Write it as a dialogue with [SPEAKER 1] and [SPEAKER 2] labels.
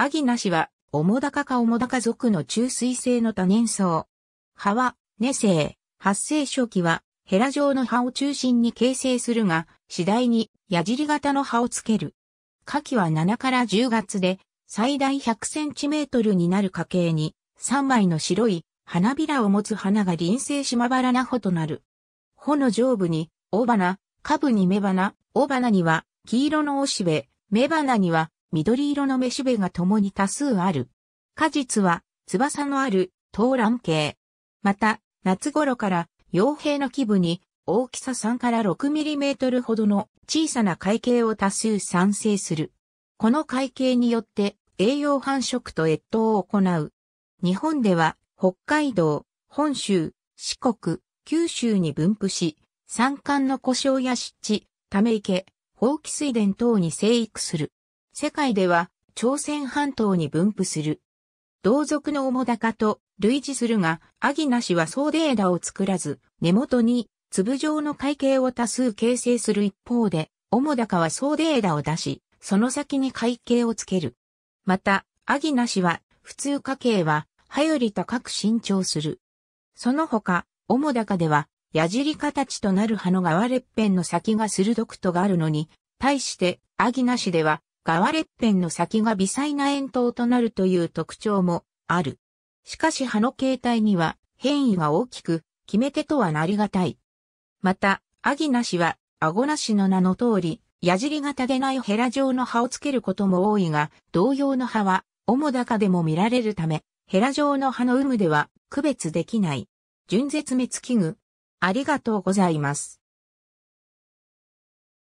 [SPEAKER 1] アギナシは、オモダカかオモダカ族の中水性の多年草。葉は、
[SPEAKER 2] 根性、発生初期は、ヘラ状の葉を中心に形成するが、次第に矢尻型の葉をつける。夏季は7から10月で、最大100センチメートルになる花系に、3枚の白い花びらを持つ花が輪生しまばらな穂となる。穂の上部に、大花、下部に雌花、大花には、黄色のおしべ、雌花には、緑色のメしべが共に多数ある。果実は翼のある東蘭系。また、夏頃から傭兵の基部に大きさ3から6トルほどの小さな海形を多数産生する。この海形によって栄養繁殖と越冬を行う。日本では北海道、本州、四国、九州に分布し、山間の故障や湿地、ため池、放棄水田等に生育する。世界では朝鮮半島に分布する。同族の主高と類似するが、アギナ氏は総デーダを作らず、根元に粒状の海形を多数形成する一方で、主高は総デーダを出し、その先に海形をつける。また、アギナ氏は、普通家系は、葉より高く伸長する。その他、主高では、矢尻形となる葉の側ペンの先が鋭くとがあるのに、対して、アギナ氏では、側裂片の先が微細な円筒となるという特徴もある。しかし葉の形態には変異が大きく、決め手とはなりがたい。また、アギナシは、アゴナシの名の通り、矢尻型でないヘラ状の葉をつけることも多いが、同様の葉は、オモダカでも見られるため、ヘラ状の葉の有無では区別できない。
[SPEAKER 1] 純絶滅危惧。ありがとうございます。